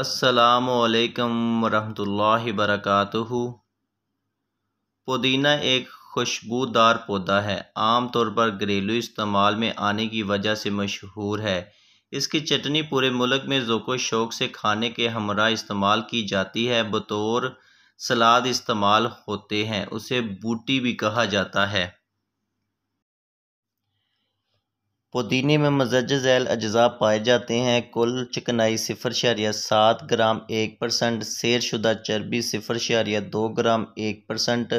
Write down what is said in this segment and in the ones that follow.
असलकम वरहमल वरक पुदीना एक खुशबूदार पौधा है आम तौर पर घरेलू इस्तेमाल में आने की वजह से मशहूर है इसकी चटनी पूरे मुल्क में ज़ोको शौक से खाने के हमरा इस्तेमाल की जाती है बतौर सलाद इस्तेमाल होते हैं उसे बूटी भी कहा जाता है पुदीने में मजज झैल अज्जा पाए जाते हैं कुल चिकनाई सिफर शारिया सात ग्राम एक परसेंट सैरशुदा चर्बी सिफर शारिया दो ग्राम एक परसेंट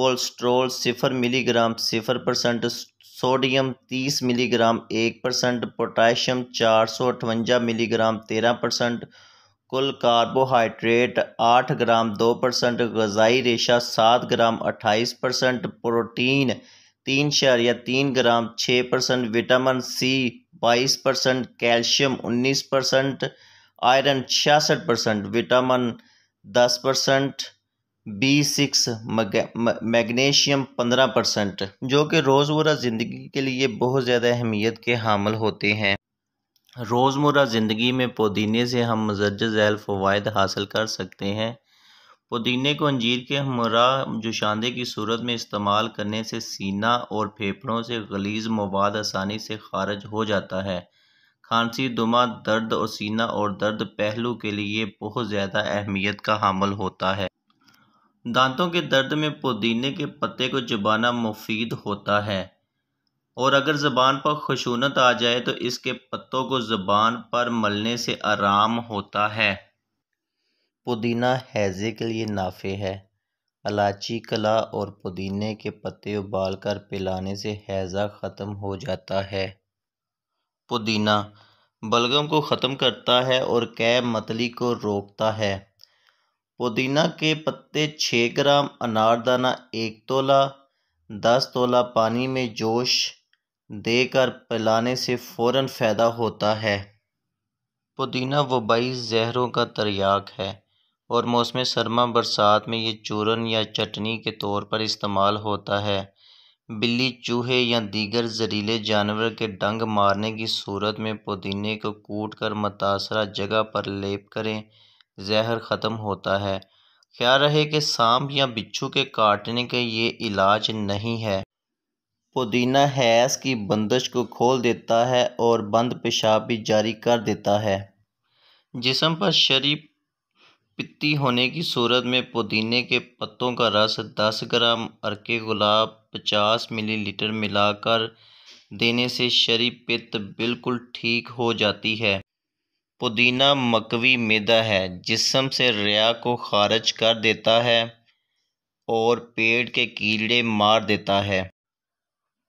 कोलस्ट्रोल सिफर मिलीग्राम सिफर परसेंट सोडियम तीस मिलीग्राम एक परसेंट पोटाशियम चार सौ अठवंजा मिलीग्राम तेरह परसेंट कुल कार्बोहाइड्रेट आठ ग्राम दो परसेंट गजाई रेशा सात ग्राम अट्ठाईस परसेंट प्रोटीन तीन शहर या तीन ग्राम छः परसेंट विटामिन सी बाईस परसेंट कैल्शियम उन्नीस परसेंट आयरन छियासठ परसेंट विटामिन दस परसेंट बी सिक्स मैग्नीशियम पंद्रह परसेंट जो कि रोज़मर्रा ज़िंदगी के लिए बहुत ज़्यादा अहमियत के हामल होते हैं रोज़मर्रा ज़िंदगी में पुदीने से हम मजज ज़ैल फ़वाद हासिल कर सकते हैं पुदीने को अंजीर के हमरा जुशांदे की सूरत में इस्तेमाल करने से सीना और फेफड़ों से गलीज मवाद आसानी से खारज हो जाता है खांसी दुमा दर्द और सीना और दर्द पहलू के लिए बहुत ज़्यादा अहमियत का हामल होता है दांतों के दर्द में पुदीने के पत्ते को चबाना मुफीद होता है और अगर ज़बान पर खशूनत आ जाए तो इसके पत्तों को ज़बान पर मलने से आराम होता है पुदीना हैज़े के लिए नाफ़े है अलाची कला और पुदीने के पत्ते उबालकर पिलाने से हैज़ा ख़त्म हो जाता है पुदीना बलगम को ख़त्म करता है और कैब मतली को रोकता है पुदीना के पत्ते छः ग्राम अनारदाना एक तोला दस तोला पानी में जोश देकर पिलाने से फ़ौर फ़ायदा होता है पुदीना वबाई जहरों का तरियाक है और मौसम सरमा बरसात में ये चूरन या चटनी के तौर पर इस्तेमाल होता है बिल्ली चूहे या दीगर जहरीले जानवर के डंग मारने की सूरत में पुदीने को कूट कर मुतासर जगह पर लेप करें जहर ख़त्म होता है ख्याल रहे कि सांप या बिच्छू के काटने का ये इलाज नहीं है पुदीना हैस की बंदश को खोल देता है और बंद पेशाब भी जारी कर देता है जिसम पर शरीफ पित्ती होने की सूरत में पुदीने के पत्तों का रस दस ग्राम अरके गुलाब पचास मिलीलीटर मिलाकर देने से शरी पित्त बिल्कुल ठीक हो जाती है पुदीना मकवी मैदा है जिसम से रिया को खारिज कर देता है और पेट के कीड़े मार देता है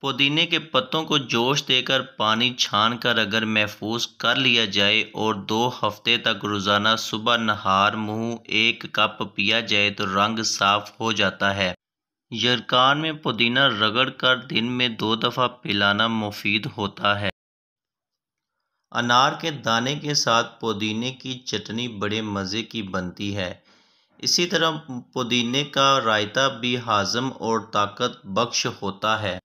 पुदीने के पत्तों को जोश देकर पानी छान कर अगर महफूज कर लिया जाए और दो हफ्ते तक रोज़ाना सुबह नहार मुँह एक कप पिया जाए तो रंग साफ हो जाता है यरकान में पुदीना रगड़ कर दिन में दो दफ़ा पिलाना मुफीद होता है अनार के दाने के साथ पुदीने की चटनी बड़े मज़े की बनती है इसी तरह पुदीने का रायता भी हाजम और ताकत बख्श होता है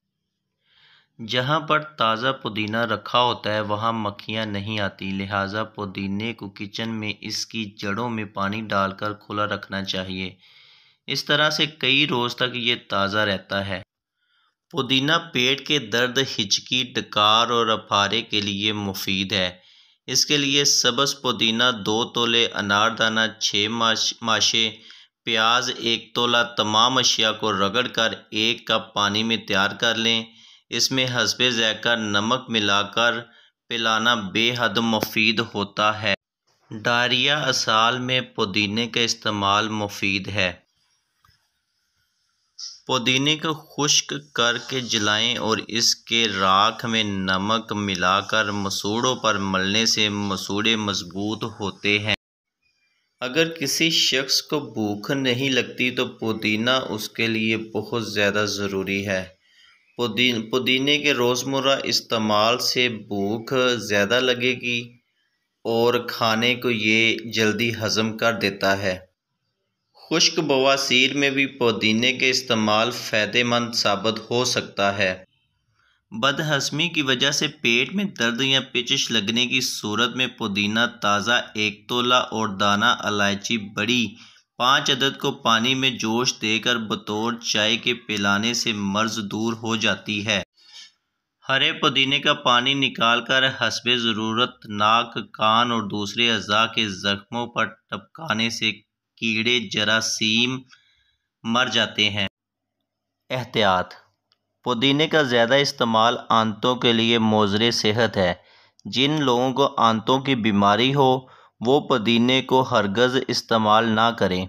जहाँ पर ताज़ा पुदीना रखा होता है वहाँ मक्खियाँ नहीं आती लिहाजा पुदीने को किचन में इसकी जड़ों में पानी डालकर खुला रखना चाहिए इस तरह से कई रोज़ तक ये ताज़ा रहता है पुदीना पेट के दर्द हिचकी डकार और अफारे के लिए मुफीद है इसके लिए सबस पुदीना दो तोले अनारदाना छः माश माशे प्याज एक तोला तमाम अशिया को रगड़ कर एक कप पानी में तैयार कर लें इसमें हसब ज़ैक़ा नमक मिलाकर पिलाना बेहद मुफीद होता है डायरिया असाल में पुदीने का इस्तेमाल मुफीद है पुदीने को खुश्क करके जलाएं और इसके राख में नमक मिलाकर मसूड़ों पर मलने से मसूड़े मजबूत होते हैं अगर किसी शख्स को भूख नहीं लगती तो पुदीना उसके लिए बहुत ज़्यादा ज़रूरी है पुदी पुदीने के रोज़मर्रा इस्तेमाल से भूख ज़्यादा लगेगी और खाने को ये जल्दी हज़म कर देता है खुश्क बवासीर में भी पुदीने के इस्तेमाल फ़ायदेमंद साबित हो सकता है बदहसमी की वजह से पेट में दर्द या पिचिश लगने की सूरत में पुदीना ताज़ा एक तोला और दाना इलायची बड़ी पाँच अदद को पानी में जोश देकर बतौर चाय के पिलाने से मर्ज दूर हो जाती है हरे पुदीने का पानी निकालकर हसब ज़रूरत नाक कान और दूसरे अज़ा के ज़ख्मों पर टपकाने से कीड़े जरासीम मर जाते हैं एहतियात पुदीने का ज़्यादा इस्तेमाल आंतों के लिए मोजरे सेहत है जिन लोगों को आंतों की बीमारी हो वो पुदीने को हरगज़ इस्तेमाल ना करें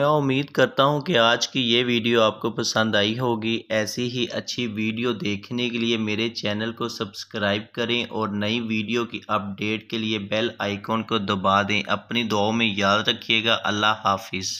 मैं उम्मीद करता हूँ कि आज की ये वीडियो आपको पसंद आई होगी ऐसी ही अच्छी वीडियो देखने के लिए मेरे चैनल को सब्सक्राइब करें और नई वीडियो की अपडेट के लिए बेल आइकॉन को दबा दें अपनी दुआओं में याद रखिएगा अल्लाह हाफिज़